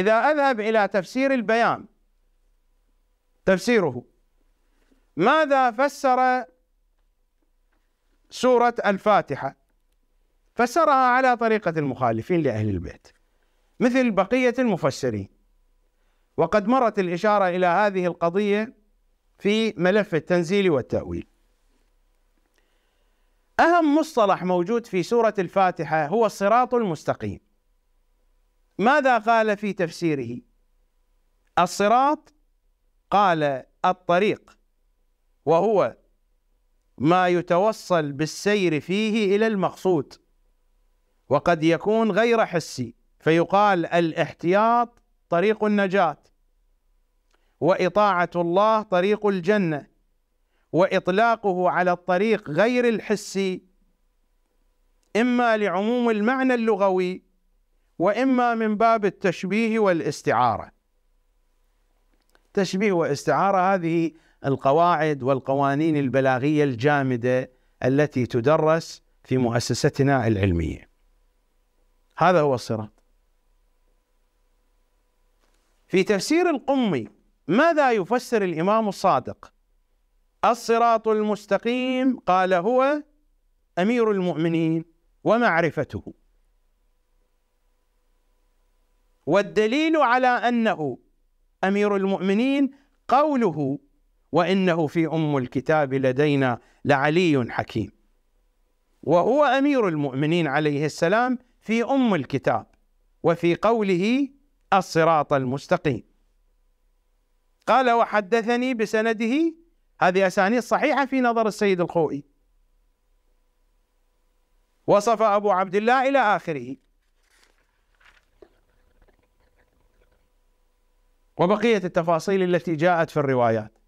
إذا أذهب إلى تفسير البيان تفسيره ماذا فسر سورة الفاتحة فسرها على طريقة المخالفين لأهل البيت مثل بقية المفسرين وقد مرت الإشارة إلى هذه القضية في ملف التنزيل والتأويل أهم مصطلح موجود في سورة الفاتحة هو الصراط المستقيم ماذا قال في تفسيره الصراط قال الطريق وهو ما يتوصل بالسير فيه إلى المقصود وقد يكون غير حسي فيقال الاحتياط طريق النجاة وإطاعة الله طريق الجنة وإطلاقه على الطريق غير الحسي إما لعموم المعنى اللغوي واما من باب التشبيه والاستعاره. تشبيه واستعاره هذه القواعد والقوانين البلاغيه الجامده التي تدرس في مؤسستنا العلميه. هذا هو الصراط. في تفسير القمي ماذا يفسر الامام الصادق؟ الصراط المستقيم قال هو امير المؤمنين ومعرفته والدليل على أنه أمير المؤمنين قوله وإنه في أم الكتاب لدينا لعلي حكيم وهو أمير المؤمنين عليه السلام في أم الكتاب وفي قوله الصراط المستقيم قال وحدثني بسنده هذه أسانيد صحيحة في نظر السيد الخوئي وصف أبو عبد الله إلى آخره وبقية التفاصيل التي جاءت في الروايات